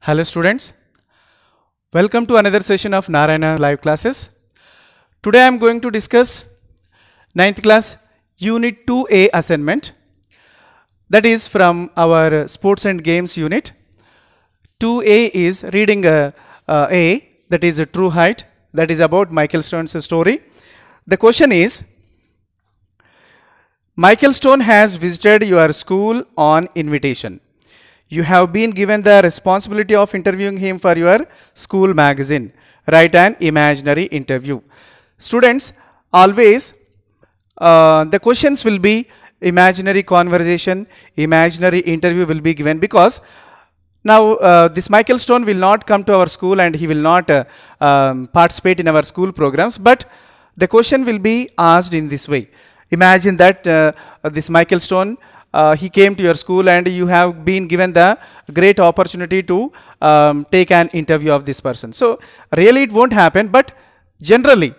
Hello students. Welcome to another session of Narayana live classes. Today I am going to discuss 9th class unit 2A assignment that is from our sports and games unit. 2A is reading a, uh, uh, a that is a true height that is about Michael Stone's story. The question is Michael Stone has visited your school on invitation. You have been given the responsibility of interviewing him for your school magazine. Write an imaginary interview. Students, always uh, the questions will be imaginary conversation, imaginary interview will be given because now, uh, this Michael Stone will not come to our school and he will not uh, um, participate in our school programs, but the question will be asked in this way. Imagine that uh, this Michael Stone uh, he came to your school and you have been given the great opportunity to um, take an interview of this person. So really it won't happen, but generally,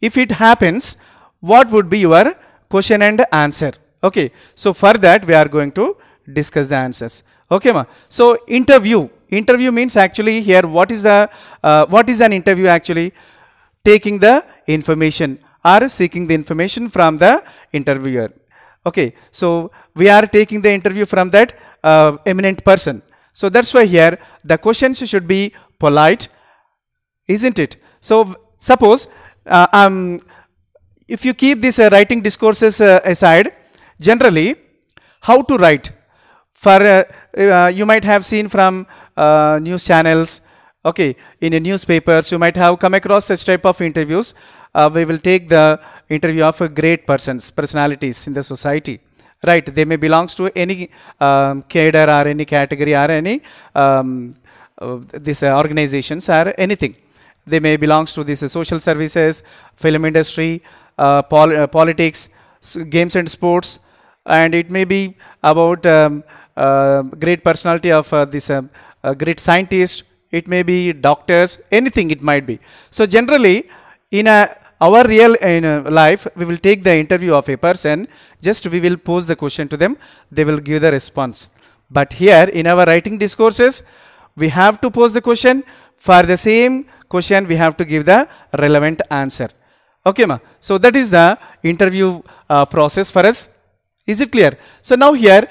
if it happens, what would be your question and answer? Okay, so for that we are going to discuss the answers. Okay, ma. So interview, interview means actually here what is the uh, what is an interview actually? Taking the information or seeking the information from the interviewer. Okay, so we are taking the interview from that uh, eminent person. So that's why here the questions should be polite, isn't it? So suppose uh, um, if you keep these uh, writing discourses uh, aside, generally how to write for uh, uh, you might have seen from news channels okay in newspapers you might have come across such type of interviews uh, we will take the interview of great persons, personalities in the society. Right, they may belong to any um, cadre or any category or any um, uh, these uh, organizations or anything. They may belong to these uh, social services, film industry, uh, pol politics, games and sports, and it may be about um, uh, great personality of uh, this um, uh, great scientist it may be doctors anything it might be so generally in a our real uh, uh, life, we will take the interview of a person, just we will pose the question to them, they will give the response. But here in our writing discourses, we have to pose the question. For the same question, we have to give the relevant answer. Okay, ma. So that is the interview uh, process for us. Is it clear? So now here,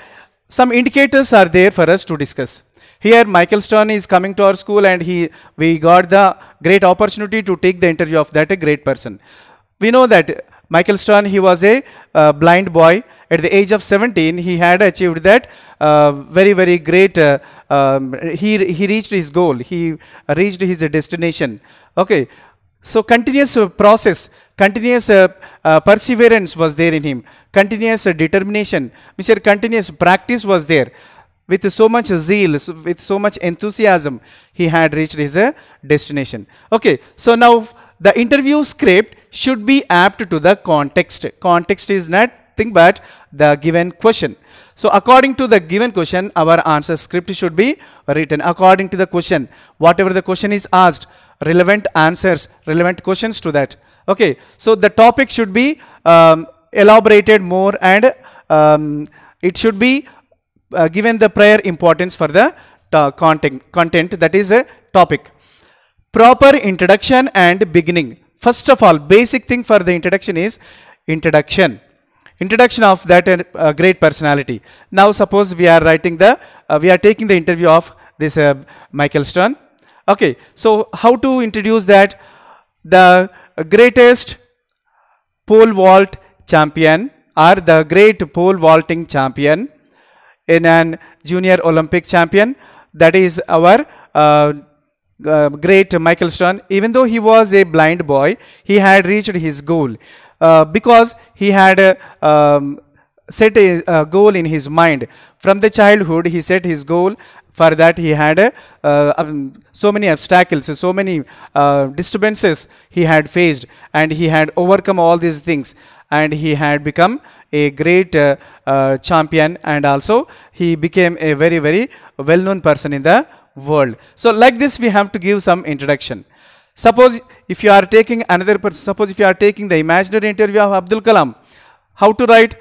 some indicators are there for us to discuss. Here Michael Stern is coming to our school and he we got the great opportunity to take the interview of that a great person. We know that Michael Stern, he was a uh, blind boy. At the age of 17, he had achieved that uh, very, very great. Uh, um, he, he reached his goal. He reached his destination. Okay. So continuous process, continuous uh, uh, perseverance was there in him. Continuous determination, Mr. Continuous practice was there with so much zeal, with so much enthusiasm, he had reached his uh, destination. Okay, so now the interview script should be apt to the context. Context is nothing but the given question. So according to the given question, our answer script should be written according to the question. Whatever the question is asked, relevant answers, relevant questions to that. Okay, so the topic should be um, elaborated more and um, it should be uh, given the prior importance for the content, content that is a topic. Proper introduction and beginning. First of all, basic thing for the introduction is introduction. Introduction of that uh, uh, great personality. Now suppose we are writing the, uh, we are taking the interview of this uh, Michael Stern. Okay, so how to introduce that? The greatest pole vault champion or the great pole vaulting champion in an junior Olympic champion. That is our uh, uh, great Michael Stern. Even though he was a blind boy, he had reached his goal uh, because he had um, set a goal in his mind. From the childhood, he set his goal. For that, he had uh, um, so many obstacles, so many uh, disturbances he had faced, and he had overcome all these things, and he had become a great uh, uh, champion and also he became a very very well-known person in the world. So like this we have to give some introduction. Suppose if you are taking another person, suppose if you are taking the imaginary interview of Abdul Kalam, how to write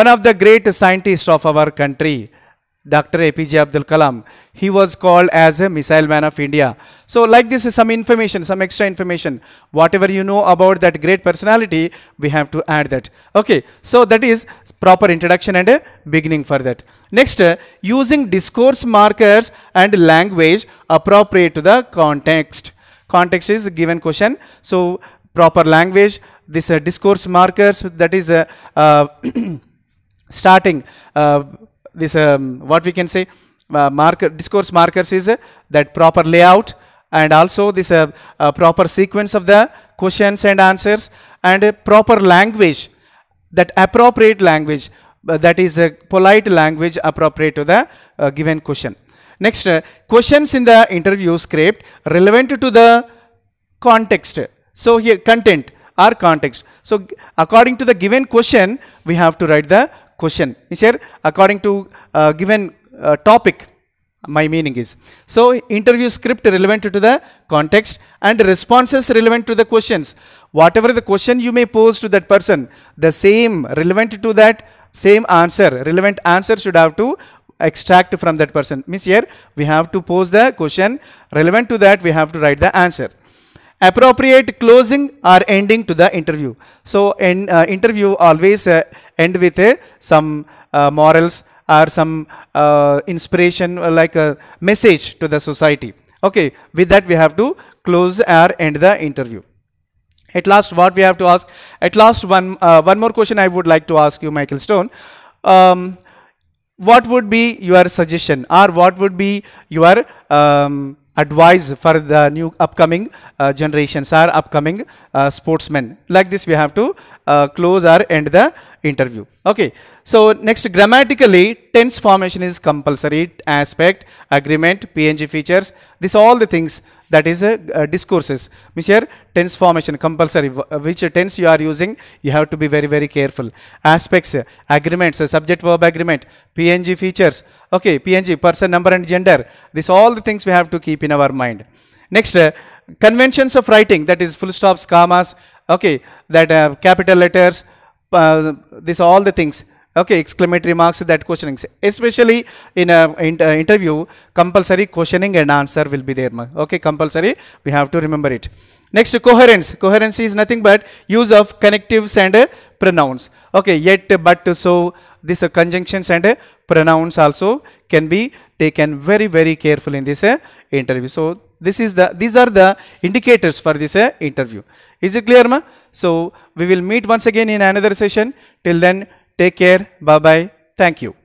one of the great scientists of our country Dr. APJ Abdul Kalam. He was called as a missile man of India. So like this is some information, some extra information. Whatever you know about that great personality, we have to add that. Okay, so that is proper introduction and a beginning for that. Next, using discourse markers and language appropriate to the context. Context is given question. So proper language, this uh, discourse markers that is uh, uh starting uh, this um, what we can say uh, marker discourse markers is uh, that proper layout and also this uh, uh proper sequence of the questions and answers and uh, proper language that appropriate language uh, that is a polite language appropriate to the given question next questions in the interview script relevant to the context so here content our context so according to the given question we have to write the question. Means here according to uh, given uh, topic my meaning is. So interview script relevant to the context and responses relevant to the questions. Whatever the question you may pose to that person, the same relevant to that same answer, relevant answer should have to extract from that person. Means here we have to pose the question relevant to that we have to write the answer appropriate closing or ending to the interview. So in, uh, interview always uh, end with uh, some uh, morals or some uh, inspiration uh, like a message to the society. Okay, with that we have to close or end the interview. At last what we have to ask, at last one, one more question I would like to ask you Michael Stone. Um, what would be your suggestion or what would be your um, advice for the new upcoming uh, generations or upcoming uh, sportsmen. Like this we have to uh, close or end the interview. Okay. So next grammatically tense formation is compulsory aspect, agreement, PNG features. This all the things that is uh, uh discourses. Means here tense formation compulsory uh, which tense you are using you have to be very very careful. Aspects, agreements, subject verb agreement, PNG features. Okay. PNG person number and gender. This all the things we have to keep in our mind. Next uh, conventions of writing that is full stops commas okay, that have uh, capital letters, uh, this all the things, okay, exclamatory marks, that questioning, Especially in an in, uh, interview, compulsory questioning and answer will be there, okay, compulsory, we have to remember it. Next, coherence. Coherence is nothing but use of connectives and uh, pronouns. Okay, yet, but, so, these uh, conjunctions and uh, pronouns also can be taken very, very careful in this interview. So, this is the these are the indicators for this uh, interview is it clear ma so we will meet once again in another session till then take care bye bye thank you